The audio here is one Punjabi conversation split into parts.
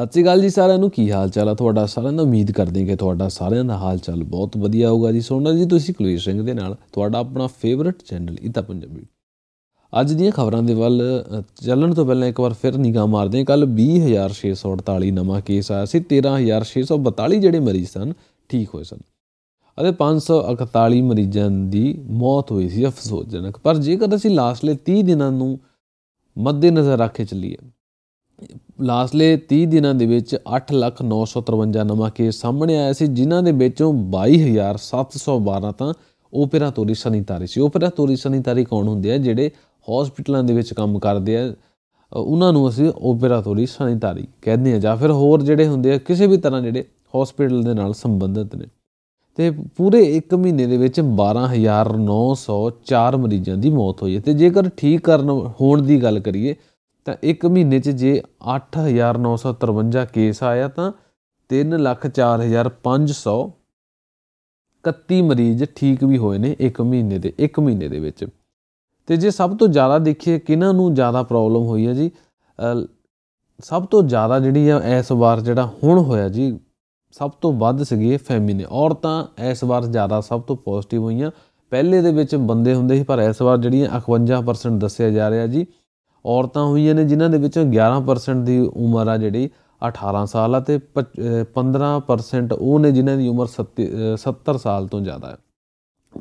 ਸਤਿ ਸ੍ਰੀ ਅਕਾਲ ਜੀ ਸਾਰਿਆਂ ਨੂੰ ਕੀ ਹਾਲ ਚਾਲ ਆ ਤੁਹਾਡਾ ਸਾਰਿਆਂ ਦਾ ਉਮੀਦ ਕਰਦੇ ਹਾਂ ਕਿ ਤੁਹਾਡਾ ਸਾਰਿਆਂ ਦਾ ਹਾਲ ਚਾਲ ਬਹੁਤ ਵਧੀਆ ਹੋਊਗਾ ਜੀ ਸੋਨਾ ਜੀ ਤੁਸੀਂ ਕੁਲਵੀਰ ਸਿੰਘ ਦੇ ਨਾਲ ਤੁਹਾਡਾ ਆਪਣਾ ਫੇਵਰਿਟ ਚੈਨਲ ਇਤਾ ਪੰਜਾਬੀ ਅੱਜ ਦੀਆਂ ਖਬਰਾਂ ਦੇ ਵੱਲ ਚੱਲਣ ਤੋਂ ਪਹਿਲਾਂ ਇੱਕ ਵਾਰ ਫਿਰ ਨਿਗਾਹ ਮਾਰਦੇ ਹਾਂ ਕੱਲ 20648 ਨਵਾਂ ਕੇਸ ਆਇਆ ਸੀ 13642 ਜਿਹੜੇ ਮਰੀਜ਼ ਸਨ ਠੀਕ ਹੋਏ ਸਨ ਅਤੇ 541 ਮਰੀਜ਼ਾਂ ਦੀ ਮੌਤ ਹੋਈ ਸੀ ਅਫਸੋਸਜਨਕ ਪਰ ਜੇਕਰ ਅਸੀਂ ਲਾਸਟਲੇ 30 ਦਿਨਾਂ ਨੂੰ ਮੱਦੇ ਨਜ਼ਰ ਕੇ ਚੱਲੀਏ ਲਾਸਲੇ 30 ਦਿਨਾਂ ਦੇ ਵਿੱਚ 8,953 ਨਵਾਂ ਕੇਸ ਸਾਹਮਣੇ ਆਇਆ ਸੀ ਜਿਨ੍ਹਾਂ ਦੇ ਵਿੱਚੋਂ 22712 ਤਾਂ ਤੋਰੀ ਸਨੀਤਾਰੀ ਸੀ ਤੋਰੀ ਸਨੀਤਾਰੀ ਕੌਣ ਹੁੰਦੇ ਆ ਜਿਹੜੇ ਹਸਪੀਟਲਾਂ ਦੇ ਵਿੱਚ ਕੰਮ ਕਰਦੇ ਆ ਉਹਨਾਂ ਨੂੰ ਅਸੀਂ ਤੋਰੀ ਸਨੀਤਾਰੀ ਕਹਿੰਦੇ ਆ ਜਾਂ ਫਿਰ ਹੋਰ ਜਿਹੜੇ ਹੁੰਦੇ ਆ ਕਿਸੇ ਵੀ ਤਰ੍ਹਾਂ ਜਿਹੜੇ ਹਸਪੀਟਲ ਦੇ ਨਾਲ ਸੰਬੰਧਿਤ ਨੇ ਤੇ ਪੂਰੇ 1 ਮਹੀਨੇ ਦੇ ਵਿੱਚ 12904 ਮਰੀਜ਼ਾਂ ਦੀ ਮੌਤ ਹੋਈ ਹੈ ਤੇ ਜੇਕਰ ਠੀਕ ਕਰਨ ਹੋਣ ਦੀ ਗੱਲ ਕਰੀਏ ਤਾਂ ਇੱਕ ਮਹੀਨੇ 'ਚ ਜੇ 8953 ਕੇਸ ਆਇਆ ਤਾਂ 304531 31 ਮਰੀਜ਼ ਠੀਕ ਵੀ ਹੋਏ ਨੇ ਇੱਕ ਮਹੀਨੇ ਦੇ ਇੱਕ ਮਹੀਨੇ ਦੇ ਵਿੱਚ ਤੇ ਜੇ ਸਭ ਤੋਂ ਜ਼ਿਆਦਾ ਦੇਖੀਏ ਕਿਹਨਾਂ ਨੂੰ ਜ਼ਿਆਦਾ ਪ੍ਰੋਬਲਮ ਹੋਈ ਹੈ ਜੀ ਸਭ ਤੋਂ ਜ਼ਿਆਦਾ ਜਿਹੜੀ ਹੈ ਇਸ ਵਾਰ ਜਿਹੜਾ ਹੁਣ ਹੋਇਆ ਜੀ ਸਭ ਤੋਂ ਵੱਧ ਸੀਗੇ ਫੈਮਿਨੇ ਔਰਤਾਂ ਇਸ ਵਾਰ ਜ਼ਿਆਦਾ ਸਭ ਤੋਂ ਪੋਜ਼ਿਟਿਵ ਹੋਈਆਂ ਪਹਿਲੇ ਦੇ ਵਿੱਚ ਬੰਦੇ ਹੁੰਦੇ ਸੀ ਪਰ ਇਸ ਵਾਰ ਜਿਹੜੀਆਂ 51% ਦੱਸਿਆ ਜਾ ਰਿਹਾ ਜੀ ਔਰਤਾਂ ਹੋਈਆਂ ਨੇ ਜਿਨ੍ਹਾਂ ਦੇ ਵਿੱਚੋਂ 11% ਦੀ ਉਮਰ ਆ ਜਿਹੜੀ 18 ਸਾਲ ਆ ਤੇ 15% ਉਹ ਨੇ ਜਿਨ੍ਹਾਂ ਦੀ ਉਮਰ 70 ਸਾਲ ਤੋਂ ਜ਼ਿਆਦਾ ਹੈ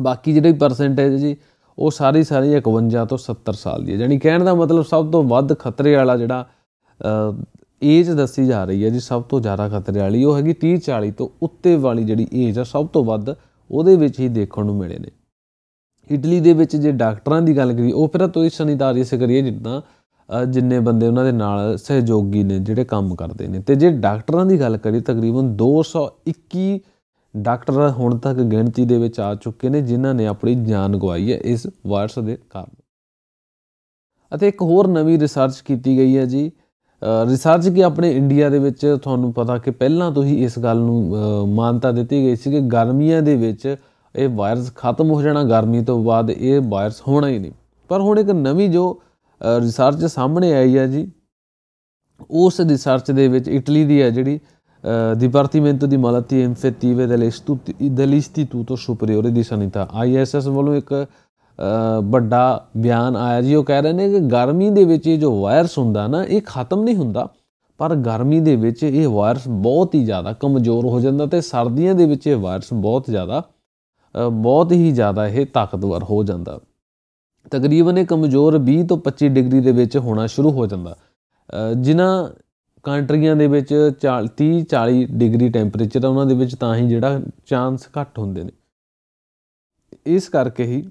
ਬਾਕੀ ਜਿਹੜੀ ਪਰਸੈਂਟੇਜ ਜੀ ਉਹ ਸਾਰੀ ਸਾਰੀ 51 ਤੋਂ 70 ਸਾਲ ਦੀ ਹੈ ਯਾਨੀ ਕਹਿਣ ਦਾ ਮਤਲਬ ਸਭ ਤੋਂ ਵੱਧ ਖਤਰੇ ਵਾਲਾ ਜਿਹੜਾ ਏਜ ਦੱਸੀ ਜਾ ਰਹੀ ਹੈ ਜੀ ਸਭ ਤੋਂ ਜ਼ਿਆਦਾ ਖਤਰੇ ਵਾਲੀ ਉਹ ਹੈਗੀ 30 40 ਤੋਂ ਉੱਤੇ ਵਾਲੀ ਜਿਹੜੀ ਏਜ ਆ ਸਭ ਤੋਂ ਵੱਧ ਉਹਦੇ ਵਿੱਚ ਹੀ ਦੇਖਣ ਨੂੰ ਮਿਲੇ ਨੇ ਇਟਲੀ ਦੇ ਵਿੱਚ ਜੇ ਡਾਕਟਰਾਂ ਦੀ ਗੱਲ ਕਰੀ ਉਹ ਫਿਰ ਤੋਂ ਹੀ ਸੈਨੀਟਰੀ ਸਕਰੀਏ ਜਿੱਦਾਂ ਜਿੰਨੇ ਬੰਦੇ ਉਹਨਾਂ ਦੇ ਨਾਲ ਸਹਿਯੋਗੀ ਨੇ ਜਿਹੜੇ ਕੰਮ ਕਰਦੇ ਨੇ ਤੇ ਜੇ ਡਾਕਟਰਾਂ ਦੀ ਗੱਲ ਕਰੀ ਤਕਰੀਬਨ 221 ਡਾਕਟਰ ਹੁਣ ਤੱਕ ਗਿਣਤੀ ਦੇ ਵਿੱਚ ਆ ਚੁੱਕੇ ਨੇ ਜਿਨ੍ਹਾਂ ਨੇ ਆਪਣੀ ਜਾਨ ਗਵਾਈ ਹੈ ਇਸ ਵਾਇਰਸ ਦੇ ਕਾਰਨ ਅਤੇ ਇੱਕ ਹੋਰ ਨਵੀਂ ਰਿਸਰਚ ਕੀਤੀ ਗਈ ਹੈ ਜੀ ਰਿਸਰਚ ਕੀ ਆਪਣੇ ਇੰਡੀਆ ਦੇ ਵਿੱਚ ਤੁਹਾਨੂੰ ਪਤਾ ਕਿ ਪਹਿਲਾਂ ਤੋਂ ਹੀ ਇਸ ਗੱਲ ਨੂੰ ਮਾਨਤਾ ਦਿੱਤੀ ਗਈ ਸੀ ਕਿ ਗਰਮੀਆਂ ਦੇ ਵਿੱਚ ਇਹ ਵਾਇਰਸ ਖਤਮ ਹੋ ਜਾਣਾ ਗਰਮੀ ਤੋਂ ਬਾਅਦ ਇਹ ਵਾਇਰਸ ਹੋਣਾ ਹੀ ਨਹੀਂ ਪਰ ਹੁਣ ਇੱਕ ਨਵੀਂ ਜੋ ਰਿਸਰਚ ਸਾਹਮਣੇ ਆਈ ਹੈ ਜੀ ਉਸ ਰਿਸਰਚ ਦੇ ਵਿੱਚ ਇਟਲੀ ਦੀ ਹੈ ਜਿਹੜੀ ਡਿਪਾਰਟਮੈਂਟੋ ਦੀ ਮਾਲਤੀ ਦੇ ਇਸਟੀਟੂਟੋ ਸੁਪਰੀਓਰੀ ਦੀ ਸਨਿਤਾ ਆਈਐਸਐਸ ਵੱਲੋਂ ਇੱਕ ਵੱਡਾ ਬਿਆਨ ਆਇਆ ਜੀ ਉਹ ਕਹਿ ਰਹੇ ਨੇ ਕਿ ਗਰਮੀ ਦੇ ਵਿੱਚ ਇਹ ਜੋ ਵਾਇਰਸ ਹੁੰਦਾ ਨਾ ਇਹ ਖਤਮ ਨਹੀਂ ਹੁੰਦਾ ਪਰ ਗਰਮੀ ਦੇ ਵਿੱਚ ਇਹ ਵਾਇਰਸ ਬਹੁਤ ਹੀ ਜ਼ਿਆਦਾ ਕਮਜ਼ੋਰ ਹੋ ਜਾਂਦਾ ਤੇ ਸਰਦੀਆਂ ਦੇ ਵਿੱਚ ਇਹ ਵਾਇਰਸ ਬਹੁਤ ਜ਼ਿਆਦਾ ਬਹੁਤ ਹੀ ਜ਼ਿਆਦਾ ਇਹ ਤਾਕਤਵਰ ਹੋ ਜਾਂਦਾ ਤਕਰੀਬਨ ਇਹ ਕਮਜ਼ੋਰ 20 ਤੋਂ 25 ਡਿਗਰੀ ਦੇ ਵਿੱਚ ਹੋਣਾ ਸ਼ੁਰੂ ਹੋ ਜਾਂਦਾ ਜਿਨ੍ਹਾਂ ਕੰਟਰੀਆਂ ਦੇ ਵਿੱਚ 30 40 ਡਿਗਰੀ ਟੈਂਪਰੇਚਰ ਆ ਉਹਨਾਂ ਦੇ ਵਿੱਚ ਤਾਂ ਹੀ ਜਿਹੜਾ ਚਾਂਸ ਘੱਟ ਹੁੰਦੇ ਨੇ ਇਸ ਕਰਕੇ ਹੀ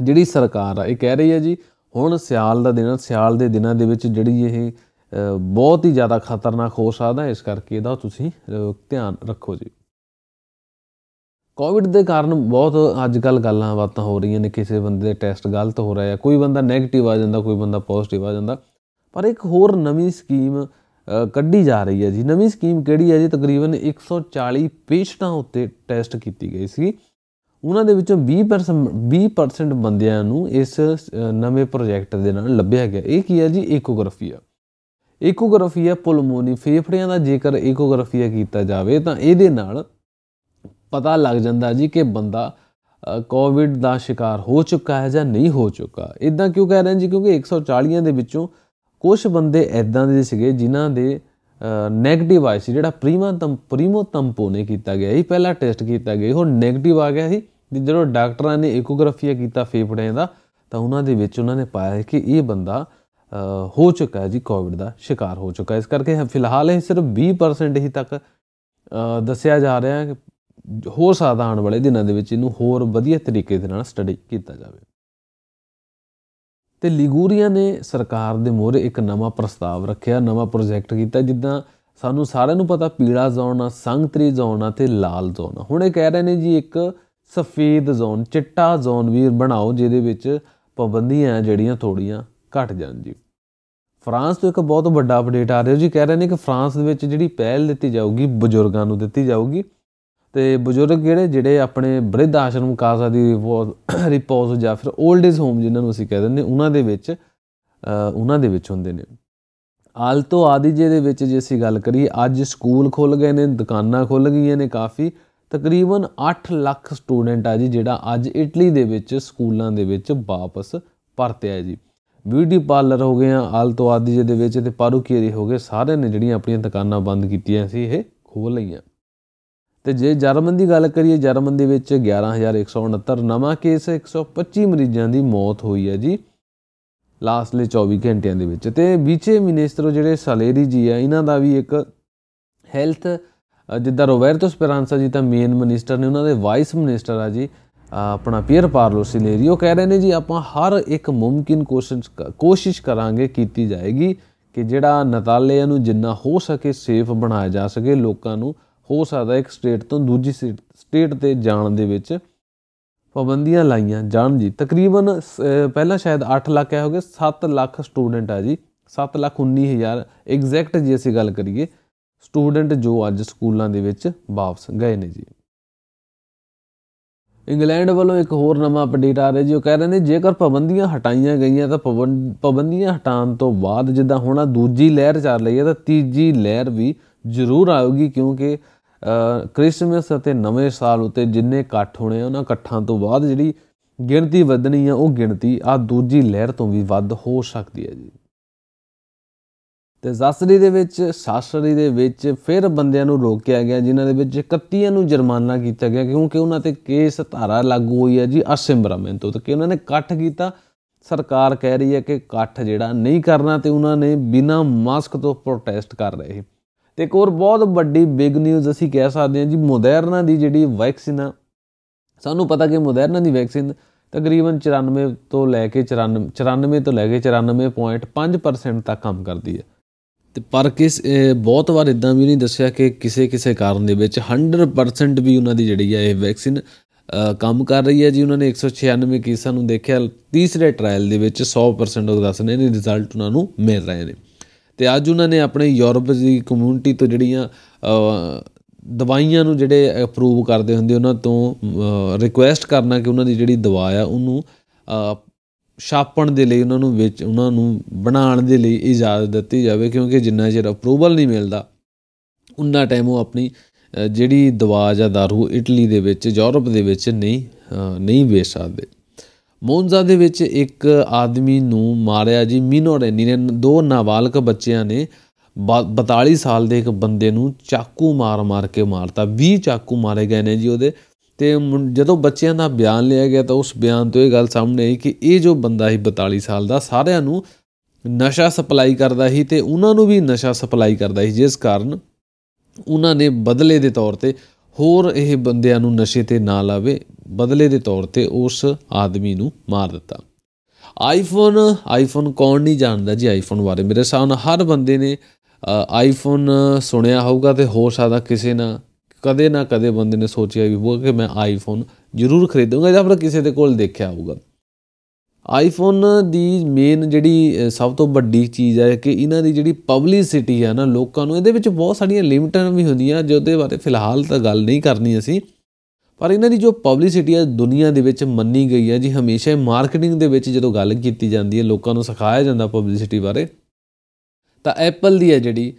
ਜਿਹੜੀ ਸਰਕਾਰ ਆ ਇਹ ਕਹਿ ਰਹੀ ਹੈ ਜੀ ਹੁਣ ਸਿਆਲ ਦਾ ਦਿਨ ਸਿਆਲ ਦੇ ਦਿਨਾਂ ਦੇ ਵਿੱਚ ਜਿਹੜੀ ਇਹ ਬਹੁਤ ਹੀ ਜ਼ਿਆਦਾ ਖਤਰਨਾਕ ਹੋ ਸਕਦਾ ਇਸ ਕਰਕੇ ਇਹਦਾ ਤੁਸੀਂ ਧਿਆਨ ਰੱਖੋ ਜੀ ਕੋਵਿਡ ਦੇ ਕਾਰਨ ਬਹੁਤ ਅੱਜ ਕੱਲ ਗੱਲਾਂ ਬਾਤਾਂ ਹੋ ਰਹੀਆਂ ਨੇ ਕਿਸੇ ਬੰਦੇ ਦੇ ਟੈਸਟ ਗਲਤ ਹੋ ਰਿਹਾ ਕੋਈ ਬੰਦਾ 네ਗੇਟਿਵ ਆ ਜਾਂਦਾ ਕੋਈ ਬੰਦਾ ਪੋਜ਼ਿਟਿਵ ਆ ਜਾਂਦਾ ਪਰ ਇੱਕ ਹੋਰ ਨਵੀਂ ਸਕੀਮ ਕੱਢੀ ਜਾ ਰਹੀ ਹੈ ਜੀ ਨਵੀਂ ਸਕੀਮ ਕਿਹੜੀ ਹੈ ਜੀ ਤਕਰੀਬਨ 140 ਪੇਸ਼ਟਾਂ ਉੱਤੇ ਟੈਸਟ ਕੀਤੀ ਗਈ ਸੀ ਉਹਨਾਂ ਦੇ ਵਿੱਚੋਂ 20% 20% ਬੰਦਿਆਂ ਨੂੰ ਇਸ ਨਵੇਂ ਪ੍ਰੋਜੈਕਟ ਦੇ ਨਾਲ ਲੱਭਿਆ ਗਿਆ ਇਹ ਕੀ ਹੈ ਜੀ ਇਕੋਗ੍ਰਾਫੀ ਆ ਇਕੋਗ੍ਰਾਫੀ ਆ ਪਲਮੋਨੀ ਫੇਫੜਿਆਂ ਦਾ ਜੇਕਰ ਇਕੋਗ੍ਰਾਫੀ ਕੀਤਾ ਜਾਵੇ ਤਾਂ ਇਹਦੇ ਨਾਲ ਪਤਾ ਲੱਗ ਜਾਂਦਾ ਜੀ ਕਿ ਬੰਦਾ ਕੋਵਿਡ ਦਾ ਸ਼ਿਕਾਰ ਹੋ ਚੁੱਕਾ ਹੈ ਜਾਂ ਨਹੀਂ ਹੋ ਚੁੱਕਾ ਇਦਾਂ ਕਿਉਂ ਕਹਿ ਰਹੇ ਜੀ ਕਿਉਂਕਿ 140 ਦੇ ਵਿੱਚੋਂ ਕੁਝ ਬੰਦੇ ਐਦਾਂ ਦੇ ਸੀਗੇ ਜਿਨ੍ਹਾਂ ਦੇ ਨੈਗੇਟਿਵ ਆਇਆ ਸੀ ਜਿਹੜਾ ਪ੍ਰੀਮੋਤਮ ਪ੍ਰੀਮੋਤਮਪੋ ਪੋਨੇ ਕੀਤਾ ਗਿਆ ਇਹ ਪਹਿਲਾ ਟੈਸਟ ਕੀਤਾ ਗਿਆ ਉਹ ਨੈਗੇਟਿਵ ਆ ਗਿਆ ਸੀ ਜਦੋਂ ਡਾਕਟਰਾਂ ਨੇ ਇਕੋਗ੍ਰਾਫੀਆ ਕੀਤਾ ਫੇਫੜਿਆਂ ਦਾ ਤਾਂ ਉਹਨਾਂ ਦੇ ਵਿੱਚ ਉਹਨਾਂ ਨੇ ਪਾਇਆ ਕਿ ਇਹ ਬੰਦਾ ਹੋ ਚੁੱਕਾ ਹੈ ਜੀ ਕੋਵਿਡ ਦਾ ਸ਼ਿਕਾਰ ਹੋ ਚੁੱਕਾ ਇਸ ਕਰਕੇ ਫਿਲਹਾਲ ਇਹ ਸਿਰਫ 20% ਹੀ ਤੱਕ ਦੱਸਿਆ ਜਾ ਰਿਹਾ ਹੈ ਕਿ ਹੋ ਸਕਦਾ ਆਉਣ ਵਾਲੇ ਦਿਨਾਂ ਦੇ ਵਿੱਚ ਇਹਨੂੰ ਹੋਰ ਵਧੀਆ ਤਰੀਕੇ ਦੇ ਨਾਲ ਸਟੱਡੀ ਕੀਤਾ ਜਾਵੇ ਤੇ ਲਿਗੂਰੀਆ ਨੇ ਸਰਕਾਰ ਦੇ ਮੋਹਰੇ ਇੱਕ ਨਵਾਂ ਪ੍ਰਸਤਾਵ ਰੱਖਿਆ ਨਵਾਂ ਪ੍ਰੋਜੈਕਟ ਕੀਤਾ ਜਿੱਦਾਂ ਸਾਨੂੰ ਸਾਰਿਆਂ ਨੂੰ ਪਤਾ ਪੀਲਾ ਜ਼ੋਨ ਆ ਸੰਗਤਰੀ ਜ਼ੋਨ ਆ ਤੇ ਲਾਲ ਜ਼ੋਨ ਆ ਹੁਣ ਇਹ ਕਹਿ ਰਹੇ ਨੇ ਜੀ ਇੱਕ ਸਫੇਦ ਜ਼ੋਨ ਚਿੱਟਾ ਜ਼ੋਨ ਵੀ ਬਣਾਓ ਜਿਹਦੇ ਵਿੱਚ ਪਾਬੰਦੀਆਂ ਜਿਹੜੀਆਂ ਥੋੜੀਆਂ ਘਟ ਜਾਣ ਜੀ ਫਰਾਂਸ ਤੋਂ ਇੱਕ ਬਹੁਤ ਵੱਡਾ ਅਪਡੇਟ ਆ ਰਿਹਾ ਜੀ ਕਹਿ ਰਹੇ ਨੇ ਕਿ ਫਰਾਂਸ ਦੇ ਵਿੱਚ ਜਿਹੜੀ ਪਹਿਲ ਦਿੱਤੀ ਜਾਊਗੀ ਬਜ਼ੁਰਗਾਂ ਨੂੰ ਦਿੱਤੀ ਜਾਊਗੀ ਤੇ ਬਜ਼ੁਰਗ ਜਿਹੜੇ ਜਿਹੜੇ ਆਪਣੇ ਬ੍ਰਿਧ ਆਸ਼ਰਮ ਕਾਜ਼ਾ ਦੀ ਰਿਪੋਜ਼ ਜਾਂ ਫਿਰ 올ਡ ਏਜ ਹੋਮ ਜਿਨ੍ਹਾਂ ਨੂੰ ਅਸੀਂ ਕਹਿ ਦਿੰਦੇ ਉਹਨਾਂ ਦੇ ਵਿੱਚ ਉਹਨਾਂ ਦੇ ਵਿੱਚ ਹੁੰਦੇ ਨੇ ਆਲਤੋ ਆਦੀ ਜੇ ਦੇ ਵਿੱਚ ਜੇ ਅਸੀਂ ਗੱਲ ਕਰੀਏ ਅੱਜ ਸਕੂਲ ਖੁੱਲ ਗਏ ਨੇ ਦੁਕਾਨਾਂ ਖੁੱਲ ਗਈਆਂ ਨੇ ਕਾਫੀ ਤਕਰੀਬਨ 8 ਲੱਖ ਸਟੂਡੈਂਟ ਆ ਜੀ ਜਿਹੜਾ ਅੱਜ ਇਟਲੀ ਦੇ ਵਿੱਚ ਸਕੂਲਾਂ ਦੇ ਵਿੱਚ ਵਾਪਸ ਪਰਤਿਆ ਜੀ ਬਿਊਟੀ ਪਾਰਲਰ ਹੋ ਗਏ ਆ ਆਲਤੋ ਆਦੀ ਜੇ ਦੇ ਵਿੱਚ ਤੇ ਪਾਰੂਕੀਰੀ ਹੋ ਗਏ ਸਾਰਿਆਂ ਨੇ ਜਿਹੜੀਆਂ ਆਪਣੀਆਂ ਦੁਕਾਨਾਂ ਬੰਦ ਕੀਤੀਆਂ ਸੀ ਇਹ ਖੋਲ ਲਈਆਂ ਤੇ ਜੇ ਜਰਮਨ ਦੀ ਗੱਲ ਕਰੀਏ ਜਰਮਨ ਦੇ ਵਿੱਚ 11169 ਨਵਾਂ ਕੇਸ 125 ਮਰੀਜ਼ਾਂ ਦੀ ਮੌਤ ਹੋਈ ਹੈ ਜੀ ਲਾਸਟਲੇ 24 ਘੰਟਿਆਂ ਦੇ ਵਿੱਚ ਤੇ ਵਿਚੇ ਮਿਨਿਸਟਰ ਜਿਹੜੇ ਸਲੇਰੀ ਜੀ ਆ ਇਹਨਾਂ ਦਾ ਵੀ ਇੱਕ ਹੈਲਥ ਜਿੱਦਾਂ ਰੋਬਰਟੋ ਸਪਰਾਂਸਾ ਜੀ ਤਾਂ ਮੇਨ ਮਿਨਿਸਟਰ ਨੇ ਉਹਨਾਂ ਦੇ ਵਾਈਸ ਮਿਨਿਸਟਰ ਆ ਜੀ ਆਪਣਾ ਪੀਅਰ ਪਾਰਲੋ ਸਿਲੇਰੀਓ ਕਹਿ ਰਹੇ ਨੇ ਜੀ ਆਪਾਂ ਹਰ ਇੱਕ ਮੁਮਕਿਨ ਕੋਸ਼ਿਸ਼ ਕੋਸ਼ਿਸ਼ ਕਰਾਂਗੇ ਕੀਤੀ ਜਾਏਗੀ ਕਿ ਜਿਹੜਾ ਨਤਾਲੇ ਨੂੰ ਜਿੰਨਾ ਹੋ ਸਕੇ ਸੇਫ ਬਣਾਇਆ ਜਾ ਸਕੇ ਲੋਕਾਂ ਨੂੰ ਹੋ ਸਕਦਾ ਇੱਕ ਸਟੇਟ ਤੋਂ ਦੂਜੀ ਸਟੇਟ ਤੇ ਜਾਣ ਦੇ ਵਿੱਚ ਪਾਬੰਦੀਆਂ ਲਾਈਆਂ ਜਾਣ ਜੀ ਤਕਰੀਬਨ ਪਹਿਲਾਂ ਸ਼ਾਇਦ 8 ਲੱਖ ਹੈ ਹੋਗੇ 7 ਲੱਖ ਸਟੂਡੈਂਟ ਆ ਜੀ 7 ਲੱਖ ਹਜ਼ਾਰ ਐਗਜ਼ੈਕਟ ਜੇ ਅਸੀਂ ਗੱਲ ਕਰੀਏ ਸਟੂਡੈਂਟ ਜੋ ਅੱਜ ਸਕੂਲਾਂ ਦੇ ਵਿੱਚ ਵਾਪਸ ਗਏ ਨੇ ਜੀ ਇੰਗਲੈਂਡ ਵੱਲੋਂ ਇੱਕ ਹੋਰ ਨਵਾਂ ਅਪਡੇਟ ਆ ਰਿਹਾ ਜੀ ਉਹ ਕਹਿ ਰਹੇ ਨੇ ਜੇਕਰ ਪਾਬੰਦੀਆਂ ਹਟਾਈਆਂ ਗਈਆਂ ਤਾਂ ਪਾਬੰਦੀਆਂ ਹਟਾਉਣ ਤੋਂ ਬਾਅਦ ਜਿੱਦਾਂ ਹੁਣ ਦੂਜੀ ਲਹਿਰ ਚੱਲ ਰਹੀ ਹੈ ਤਾਂ ਤੀਜੀ ਲਹਿਰ ਵੀ ਜ਼ਰੂਰ ਆਊਗੀ ਕਿਉਂਕਿ ਕ੍ਰਿਸਮਸ ਅਤੇ ਨਵੇਂ ਸਾਲ ਉਤੇ ਜਿੰਨੇ ਇਕੱਠ ਹੋਣੇ ਉਹਨਾਂ ਇਕੱਠਾਂ ਤੋਂ ਬਾਅਦ ਜਿਹੜੀ ਗਿਣਤੀ ਵਧਣੀ ਆ ਉਹ ਗਿਣਤੀ ਆ ਦੂਜੀ ਲਹਿਰ ਤੋਂ ਵੀ ਵੱਧ ਹੋ ਸਕਦੀ ਹੈ ਜੀ ਤੇ ਜ਼ਸਰੀ ਦੇ ਵਿੱਚ ਸਾਸਰੀ ਦੇ ਵਿੱਚ ਫਿਰ ਬੰਦਿਆਂ ਨੂੰ ਰੋਕਿਆ ਗਿਆ ਜਿਨ੍ਹਾਂ ਦੇ ਵਿੱਚ 31 ਨੂੰ ਜੁਰਮਾਨਾ ਕੀਤਾ ਗਿਆ ਕਿਉਂਕਿ ਉਹਨਾਂ ਤੇ ਕੇਸ ਧਾਰਾ ਲਾਗੂ ਹੋਈ ਹੈ ਜੀ ਅਸਿੰਬਰਮੈਂਟ ਤੋਂ ਕਿ ਉਹਨਾਂ ਨੇ ਇਕੱਠ ਕੀਤਾ ਸਰਕਾਰ ਕਹਿ ਰਹੀ ਹੈ ਕਿ ਇਕੱਠ ਜਿਹੜਾ ਨਹੀਂ ਕਰਨਾ ਤੇ ਉਹਨਾਂ ਨੇ ਬਿਨਾਂ ਮਾਸਕ ਤੋਂ ਪ੍ਰੋਟੈਸਟ ਕਰ ਰਹੇ ਤੇ ਇੱਕ ਹੋਰ ਬਹੁਤ ਵੱਡੀ ਬਿਗ ਨਿਊਜ਼ ਅਸੀਂ ਕਹਿ ਸਕਦੇ ਹਾਂ ਜੀ ਮੋਡਰਨਾ ਦੀ ਜਿਹੜੀ ਵੈਕਸੀਨ ਆ ਸਾਨੂੰ ਪਤਾ ਕਿ ਮੋਡਰਨਾ ਦੀ ਵੈਕਸੀਨ ਤਕਰੀਬਨ 94 ਤੋਂ ਲੈ ਕੇ 94 94 ਤੋਂ ਲੈ ਕੇ 94.5% ਤੱਕ ਕੰਮ ਕਰਦੀ ਹੈ ਤੇ ਪਰ ਕਿਸ ਬਹੁਤ ਵਾਰ ਇਦਾਂ ਵੀ ਨਹੀਂ ਦੱਸਿਆ ਕਿ ਕਿਸੇ ਕਿਸੇ ਕਾਰਨ ਦੇ ਵਿੱਚ 100% ਵੀ ਉਹਨਾਂ ਦੀ ਜਿਹੜੀ ਹੈ ਇਹ ਵੈਕਸੀਨ ਕੰਮ ਕਰ ਰਹੀ ਹੈ ਜੀ ਉਹਨਾਂ ਨੇ 196 ਕੇਸਾਂ ਨੂੰ ਦੇਖਿਆ ਤੀਸਰੇ ਟ੍ਰਾਇਲ ਦੇ ਵਿੱਚ 100% ਉਹ ਦੱਸ ਰਹੇ ਨੇ ਰਿਜ਼ਲਟ ਉਹਨਾਂ ਨੂੰ ਮਿਲ ਰਹੇ ਨੇ ਤੇ ਅੱਜ ਉਹਨਾਂ ਨੇ ਆਪਣੇ ਯੂਰਪ ਦੀ ਕਮਿਊਨਿਟੀ ਤੋਂ ਜਿਹੜੀਆਂ ਦਵਾਈਆਂ ਨੂੰ ਜਿਹੜੇ ਅਪਰੂਵ ਕਰਦੇ ਹੁੰਦੇ ਉਹਨਾਂ ਤੋਂ ਰਿਕੁਐਸਟ ਕਰਨਾ ਕਿ ਉਹਨਾਂ ਦੀ ਜਿਹੜੀ ਦਵਾਈ ਆ ਉਹਨੂੰ ਛਾਪਣ ਦੇ ਲਈ ਉਹਨਾਂ ਨੂੰ ਵਿੱਚ ਉਹਨਾਂ ਨੂੰ ਬਣਾਉਣ ਦੇ ਲਈ ਇਜਾਜ਼ਤ ਦਿੱਤੀ ਜਾਵੇ ਕਿਉਂਕਿ ਜਿੰਨਾ ਚਿਰ ਅਪਰੂਵਲ ਨਹੀਂ ਮਿਲਦਾ ਉਨਾ ਟਾਈਮ ਉਹ ਆਪਣੀ ਜਿਹੜੀ ਦਵਾਈ ਜਾਂ दारू ਇਟਲੀ ਦੇ ਵਿੱਚ ਯੂਰਪ ਦੇ ਵਿੱਚ ਨਹੀਂ ਨਹੀਂ ਵੇਚ ਸਕਦੇ ਮੋਨਜ਼ਾ ਦੇ ਵਿੱਚ ਇੱਕ ਆਦਮੀ ਨੂੰ ਮਾਰਿਆ ਜੀ ਮਿਨੋ ਰੈਨੀ ਨੇ ਦੋ ਨਾਬਾਲਕ ਬੱਚਿਆਂ ਨੇ 42 ਸਾਲ ਦੇ ਇੱਕ ਬੰਦੇ ਨੂੰ ਚਾਕੂ ਮਾਰ-ਮਾਰ ਕੇ ਮਾਰਤਾ 20 ਚਾਕੂ ਮਾਰੇ ਗਏ ਨੇ ਜੀ ਉਹਦੇ ਤੇ ਜਦੋਂ ਬੱਚਿਆਂ ਦਾ ਬਿਆਨ ਲਿਆ ਗਿਆ ਤਾਂ ਉਸ ਬਿਆਨ ਤੋਂ ਇਹ ਗੱਲ ਸਾਹਮਣੇ ਆਈ ਕਿ ਇਹ ਜੋ ਬੰਦਾ ਸੀ 42 ਸਾਲ ਦਾ ਸਾਰਿਆਂ ਨੂੰ ਨਸ਼ਾ ਸਪਲਾਈ ਕਰਦਾ ਸੀ ਤੇ ਉਹਨਾਂ ਨੂੰ ਵੀ ਨਸ਼ਾ ਸਪਲਾਈ ਕਰਦਾ ਸੀ ਜਿਸ ਕਾਰਨ ਉਹਨਾਂ ਨੇ ਬਦਲੇ ਦੇ ਤੌਰ ਤੇ ਹੋਰ ਇਹ ਬੰਦਿਆਂ ਨੂੰ ਨਸ਼ੇ ਤੇ ਨਾ ਲਾਵੇ ਬਦਲੇ ਦੇ ਤੌਰ ਤੇ ਉਸ ਆਦਮੀ ਨੂੰ ਮਾਰ ਦਿੱਤਾ ਆਈਫੋਨ ਆਈਫੋਨ ਕੌਣ ਨਹੀਂ ਜਾਣਦਾ ਜੀ ਆਈਫੋਨ ਬਾਰੇ ਮੇਰੇ ਸਾਹਮਣੇ ਹਰ ਬੰਦੇ ਨੇ ਆਈਫੋਨ ਸੁਣਿਆ ਹੋਊਗਾ ਤੇ ਹੋ ਸਕਦਾ ਕਿਸੇ ਨਾ ਕਦੇ ਨਾ ਕਦੇ ਬੰਦੇ ਨੇ ਸੋਚਿਆ ਵੀ ਹੋਊਗਾ ਕਿ ਮੈਂ ਆਈਫੋਨ ਜ਼ਰੂਰ ਖਰੀਦੂੰਗਾ ਜਾਂ ਫਿਰ ਕਿਸੇ ਦੇ ਕੋਲ ਦੇਖਿਆ ਹੋਊਗਾ ਆਈਫੋਨ ਦੀ ਮੇਨ ਜਿਹੜੀ ਸਭ ਤੋਂ ਵੱਡੀ ਚੀਜ਼ ਹੈ ਕਿ ਇਹਨਾਂ ਦੀ ਜਿਹੜੀ ਪਬਲਿਸਿਟੀ ਹੈ ਨਾ ਲੋਕਾਂ ਨੂੰ ਇਹਦੇ ਵਿੱਚ ਬਹੁਤ ਸਾਰੀਆਂ ਲਿਮਟਾਂ ਵੀ ਹੁੰਦੀਆਂ ਜਿਹਦੇ ਬਾਰੇ ਫਿਲਹਾਲ ਤਾਂ ਗੱਲ ਨਹੀਂ ਕਰਨੀ ਅਸੀਂ ਪਰ ਇਹਨਾਂ ਦੀ ਜੋ ਪਬਲਿਸਿਟੀ ਹੈ ਦੁਨੀਆ ਦੇ ਵਿੱਚ ਮੰਨੀ ਗਈ ਹੈ ਜੀ ਹਮੇਸ਼ਾ ਮਾਰਕੀਟਿੰਗ ਦੇ ਵਿੱਚ ਜਦੋਂ ਗੱਲ ਕੀਤੀ ਜਾਂਦੀ ਹੈ ਲੋਕਾਂ ਨੂੰ ਸਿਖਾਇਆ ਜਾਂਦਾ ਪਬਲਿਸਿਟੀ ਬਾਰੇ ਤਾਂ ਐਪਲ ਦੀ ਹੈ ਜਿਹੜੀ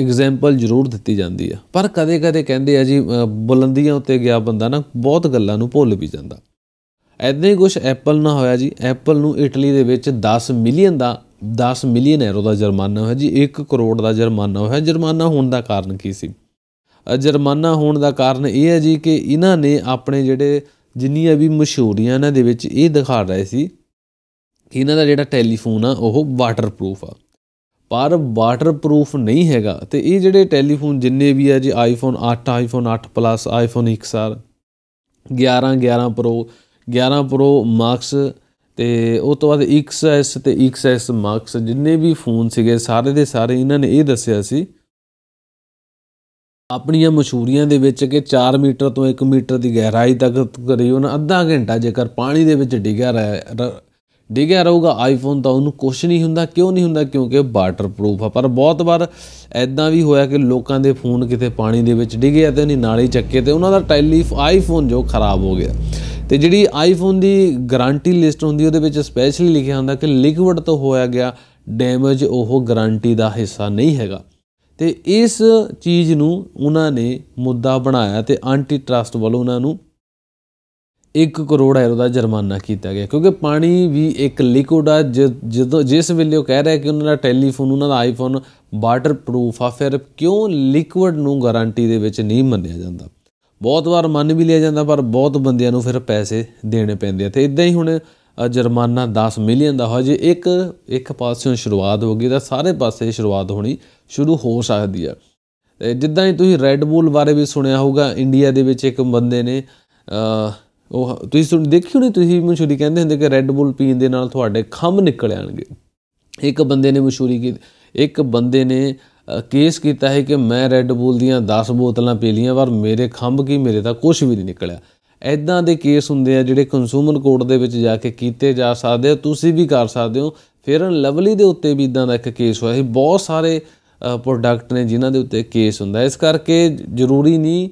ਐਗਜ਼ਾਮਪਲ ਜ਼ਰੂਰ ਦਿੱਤੀ ਜਾਂਦੀ ਹੈ ਪਰ ਕਦੇ-ਕਦੇ ਕਹਿੰਦੇ ਆ ਜੀ ਬੁਲੰਦੀਆਂ ਉੱਤੇ ਗਿਆ ਬੰਦਾ ਨਾ ਬਹੁਤ ਗੱਲਾਂ ਨੂੰ ਭੁੱਲ ਵੀ ਜਾਂਦਾ ਐਦਾਂ ਹੀ ਕੁਝ ਐਪਲ ਨਾਲ ਹੋਇਆ ਜੀ ਐਪਲ ਨੂੰ ਇਟਲੀ ਦੇ ਵਿੱਚ 10 ਮਿਲੀਅਨ ਦਾ 10 ਮਿਲੀਅਨ ਐਰੋ ਦਾ ਜੁਰਮਾਨਾ ਹੋਇਆ ਜੀ 1 ਕਰੋੜ ਦਾ ਜੁਰਮਾਨਾ ਹੋਇਆ ਜੁਰਮਾਨਾ ਹੋਣ ਦਾ ਕਾਰਨ ਕੀ ਸੀ ਜੁਰਮਾਨਾ ਹੋਣ ਦਾ ਕਾਰਨ ਇਹ ਹੈ ਜੀ ਕਿ ਇਹਨਾਂ ਨੇ ਆਪਣੇ ਜਿਹੜੇ ਜਿੰਨੀਆਂ ਵੀ ਮਸ਼ਹੂਰੀਆਂ ਇਹਨਾਂ ਦੇ ਵਿੱਚ ਇਹ ਦਿਖਾ ਰਹੇ ਸੀ ਕਿ ਇਹਨਾਂ ਦਾ ਜਿਹੜਾ ਟੈਲੀਫੋਨ ਆ ਉਹ ਵਾਟਰਪ੍ਰੂਫ ਆ ਪਰ ਵਾਟਰਪ੍ਰੂਫ ਨਹੀਂ ਹੈਗਾ ਤੇ ਇਹ ਜਿਹੜੇ ਟੈਲੀਫੋਨ ਜਿੰਨੇ ਵੀ ਆ ਜੀ iPhone 8 iPhone 8 plus iPhone XR 11 11 pro 11 Pro Max ਤੇ ਉਸ ਤੋਂ ਬਾਅਦ XS ਤੇ XS Max ਜਿੰਨੇ ਵੀ ਫੋਨ ਸੀਗੇ ਸਾਰੇ ਦੇ ਸਾਰੇ ਇਹਨਾਂ ਨੇ ਇਹ ਦੱਸਿਆ ਸੀ ਆਪਣੀਆਂ ਮਸ਼ਹੂਰੀਆਂ ਦੇ ਵਿੱਚ ਕਿ 4 ਮੀਟਰ ਤੋਂ 1 ਮੀਟਰ ਦੀ ਗਹਿਰਾਈ ਤੱਕ ਉਹਨਾਂ ਅੱਧਾ ਘੰਟਾ ਜੇਕਰ ਪਾਣੀ ਦੇ ਵਿੱਚ ਡਿੱਗਿਆ ਰਹੇ ਡਿੱਗਿਆ ਰਹੂਗਾ ਆਈਫੋਨ ਤਾਂ ਉਹਨੂੰ ਕੁਝ ਨਹੀਂ ਹੁੰਦਾ ਕਿਉਂ ਨਹੀਂ ਹੁੰਦਾ ਕਿਉਂਕਿ ਉਹ ਵਾਟਰਪ੍ਰੂਫ ਆ ਪਰ ਬਹੁਤ ਵਾਰ ਐਦਾਂ ਵੀ ਹੋਇਆ ਕਿ ਲੋਕਾਂ ਦੇ ਫੋਨ ਕਿਤੇ ਪਾਣੀ ਦੇ ਵਿੱਚ ਡਿੱਗੇ ਤੇ ਨਹੀਂ ਨਾਲੇ ਚੱਕੇ ਤੇ ਉਹਨਾਂ ਦਾ ਟੈਲੀਫ ਆਈਫੋਨ ਜੋ ਖਰਾਬ ਹੋ ਗਿਆ ਤੇ ਜਿਹੜੀ ਆਈਫੋਨ ਦੀ ਗਾਰੰਟੀ ਲਿਸਟ ਹੁੰਦੀ ਉਹਦੇ ਵਿੱਚ ਸਪੈਸ਼ਲੀ ਲਿਖਿਆ ਹੁੰਦਾ ਕਿ ਲਿਕਵਿਡ ਤੋਂ ਹੋਇਆ ਗਿਆ ਡੈਮੇਜ ਉਹ ਗਾਰੰਟੀ ਦਾ ਹਿੱਸਾ ਨਹੀਂ ਹੈਗਾ ਤੇ ਇਸ ਚੀਜ਼ ਨੂੰ ਉਹਨਾਂ ਨੇ ਮੁੱਦਾ ਬਣਾਇਆ ਤੇ ਐਂਟੀ ਟਰਸਟ ਵੱਲੋਂ ਉਹਨਾਂ ਨੂੰ 1 ਕਰੋੜ ਐਰੋ ਦਾ ਜੁਰਮਾਨਾ ਕੀਤਾ ਗਿਆ ਕਿਉਂਕਿ ਪਾਣੀ ਵੀ ਇੱਕ ਲਿਕਵਿਡ ਆ ਜਦੋਂ ਜਿਸ ਵੇਲੇ ਉਹ ਕਹਿ ਰਿਹਾ ਕਿ ਉਹਨਾਂ ਦਾ ਟੈਲੀਫੋਨ ਉਹਨਾਂ ਦਾ ਆਈਫੋਨ ਵਾਟਰ ਪ੍ਰੂਫ ਆ ਫਿਰ ਕਿਉਂ ਲਿਕਵਿਡ ਨੂੰ ਗਾਰੰਟੀ ਦੇ ਵਿੱਚ ਨਹੀਂ ਮੰਨਿਆ ਜਾਂਦਾ ਬਹੁਤ ਵਾਰ ਮੰਨ ਵੀ ਲਿਆ ਜਾਂਦਾ ਪਰ ਬਹੁਤ ਬੰਦਿਆਂ ਨੂੰ ਫਿਰ ਪੈਸੇ ਦੇਣੇ ਪੈਂਦੇ ਆ ਤੇ ਇਦਾਂ ਹੀ ਹੁਣ ਜੁਰਮਾਨਾ 10 ਮਿਲੀਅਨ ਦਾ ਹੋ ਜੇ ਇੱਕ ਇੱਕ ਪਾਸਿਓਂ ਸ਼ੁਰੂਆਤ ਹੋ ਗਈ ਤਾਂ ਸਾਰੇ ਪਾਸੇ ਸ਼ੁਰੂਆਤ ਹੋਣੀ ਸ਼ੁਰੂ ਹੋ ਸਕਦੀ ਆ ਜਿੱਦਾਂ ਹੀ ਤੁਸੀਂ ਰੈੱਡ ਬੁੱਲ ਬਾਰੇ ਵੀ ਸੁਣਿਆ ਹੋਊਗਾ ਇੰਡੀਆ ਦੇ ਵਿੱਚ ਇੱਕ ਬੰਦੇ ਨੇ ਉਹ ਤੁਸੀਂ ਸੁਣ ਦੇਖੀ ਹੋਣੀ ਤੁਸੀਂ ਮਸ਼ਹੂਰੀ ਕਹਿੰਦੇ ਹੁੰਦੇ ਕਿ ਰੈੱਡ ਬੁੱਲ ਪੀਣ ਦੇ ਨਾਲ ਤੁਹਾਡੇ ਖੰਭ ਨਿਕਲ ਆਣਗੇ ਇੱਕ ਬੰਦੇ ਨੇ ਮਸ਼ਹੂਰੀ ਕੀਤੀ ਇੱਕ ਬੰਦੇ ਨੇ ਕੇਸ ਕੀਤਾ ਹੈ ਕਿ ਮੈਂ ਰੈੱਡ ਬੁੱਲ ਦੀਆਂ 10 ਬੋਤਲਾਂ ਪੀ ਲੀਆਂ ਪਰ ਮੇਰੇ ਖੰਭ ਕੀ ਮੇਰੇ ਤਾਂ ਕੁਝ ਵੀ ਨਹੀਂ ਨਿਕਲਿਆ ਐਦਾਂ ਦੇ ਕੇਸ ਹੁੰਦੇ ਆ ਜਿਹੜੇ ਕੰਜ਼ੂਮਰ ਕੋਰਟ ਦੇ ਵਿੱਚ ਜਾ ਕੇ ਕੀਤੇ ਜਾ ਸਕਦੇ ਆ ਤੁਸੀਂ ਵੀ ਕਰ ਸਕਦੇ ਹੋ ਫੇਰਨ ਲਵਲੀ ਦੇ ਉੱਤੇ ਵੀ ਇਦਾਂ ਦਾ ਇੱਕ ਕੇਸ ਹੋਇਆ ਸੀ ਬਹੁਤ ਸਾਰੇ ਪ੍ਰੋਡਕਟ ਨੇ ਜਿਨ੍ਹਾਂ ਦੇ ਉੱਤੇ ਕੇਸ ਹੁੰਦਾ ਇਸ ਕਰਕੇ ਜ਼ਰੂਰੀ ਨਹੀਂ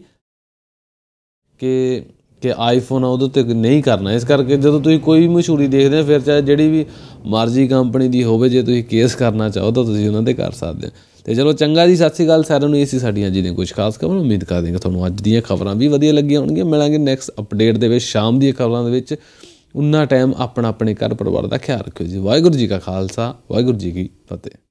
ਕਿ ਕਿ ਆਈਫੋਨ ਆ ਉਹਦੇ ਉੱਤੇ ਨਹੀਂ ਕਰਨਾ ਇਸ ਕਰਕੇ ਜਦੋਂ ਤੁਸੀਂ ਕੋਈ ਵੀ ਮਸ਼ਹੂਰੀ ਦੇਖਦੇ ਹੋ ਫਿਰ ਚਾਹੇ ਜਿਹੜੀ ਵੀ ਮਰਜ਼ੀ ਕੰਪਨੀ ਦੀ ਹੋਵੇ ਜੇ ਤੁਸੀਂ ਕੇਸ ਕਰਨਾ ਚਾਹੋ ਤਾਂ ਤੁਸੀਂ ਉਹਨਾਂ ਤੇ ਕਰ ਸਕਦੇ ਹੋ ਤੇ ਚਲੋ ਚੰਗਾ ਜੀ ਸਤਿ ਸ੍ਰੀ ਅਕਾਲ ਸਾਰਿਆਂ ਨੂੰ ਇਹ ਸੀ ਸਾਡੀਆਂ ਜੀ ਦੀਆਂ ਕੁਝ ਖਾਸ ਖਬਰਾਂ ਉਮੀਦ ਕਰਦੇ ਹਾਂ ਤੁਹਾਨੂੰ ਅੱਜ ਦੀਆਂ ਖਬਰਾਂ ਵੀ ਵਧੀਆ ਲੱਗੀਆਂ ਹੋਣਗੀਆਂ ਮਿਲਾਂਗੇ ਨੈਕਸਟ ਅਪਡੇਟ ਦੇ ਵਿੱਚ ਸ਼ਾਮ ਦੀਆਂ ਖਬਰਾਂ ਦੇ ਵਿੱਚ ਉਨਾ ਟਾਈਮ ਆਪਣਾ ਆਪਣੇ ਘਰ ਪਰਿਵਾਰ ਦਾ ਖਿਆਲ ਰੱਖਿਓ ਜੀ ਵਾਹਿਗੁਰੂ ਜੀ ਕਾ ਖਾਲਸਾ ਵਾਹਿਗੁਰੂ ਜੀ ਕੀ ਫਤਿਹ